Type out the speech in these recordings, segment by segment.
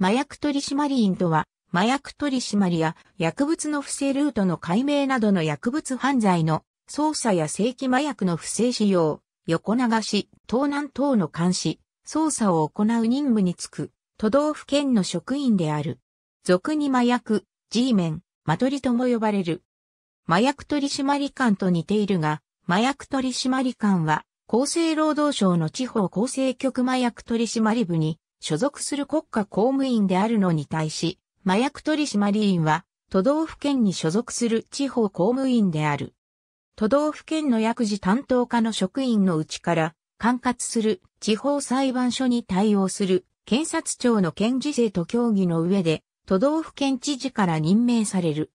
麻薬取締員とは、麻薬取締や薬物の不正ルートの解明などの薬物犯罪の捜査や正規麻薬の不正使用、横流し、盗難等の監視、捜査を行う任務につく、都道府県の職員である。俗に麻薬、G メン、マトリとも呼ばれる。麻薬取締官と似ているが、麻薬取締官は、厚生労働省の地方厚生局麻薬取締部に所属する国家公務員であるのに対し、麻薬取締員は都道府県に所属する地方公務員である。都道府県の薬事担当課の職員のうちから管轄する地方裁判所に対応する検察庁の検事制と協議の上で都道府県知事から任命される。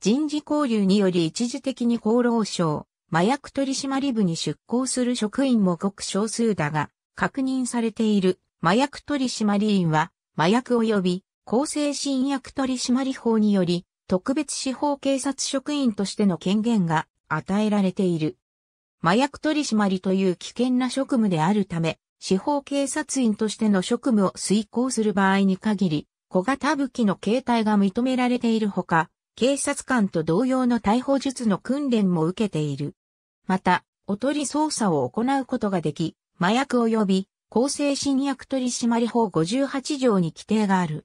人事交流により一時的に厚労省、麻薬取締部に出向する職員もごく少数だが、確認されている麻薬取締員は、麻薬及び厚精神薬取締法により、特別司法警察職員としての権限が与えられている。麻薬取締という危険な職務であるため、司法警察員としての職務を遂行する場合に限り、小型武器の携帯が認められているほか、警察官と同様の逮捕術の訓練も受けている。また、おとり捜査を行うことができ、麻薬及び厚生新薬取締法58条に規定がある。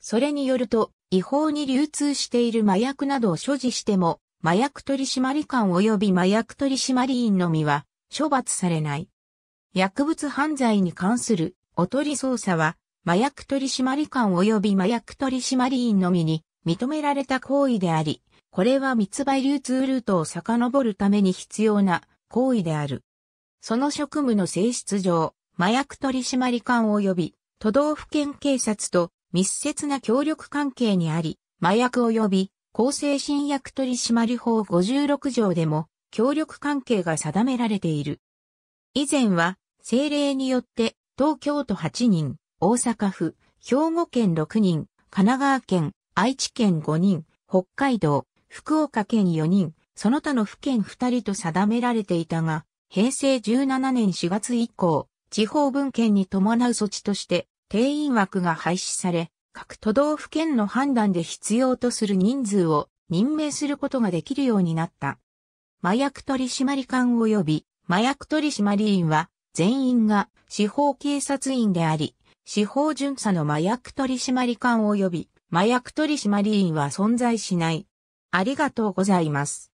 それによると、違法に流通している麻薬などを所持しても、麻薬取締官及び麻薬取締員のみは、処罰されない。薬物犯罪に関するおとり捜査は、麻薬取締官及び麻薬取締員のみに認められた行為であり、これは密売流通ルートを遡るために必要な行為である。その職務の性質上、麻薬取締官及び都道府県警察と密接な協力関係にあり、麻薬及び厚生新薬取締法56条でも協力関係が定められている。以前は政令によって東京都8人、大阪府、兵庫県6人、神奈川県、愛知県5人、北海道、福岡県4人、その他の府県2人と定められていたが、平成17年4月以降、地方分権に伴う措置として定員枠が廃止され、各都道府県の判断で必要とする人数を任命することができるようになった。麻薬取締官及び麻薬取締員は全員が司法警察員であり、司法巡査の麻薬取締官及び麻薬取締員は存在しない。ありがとうございます。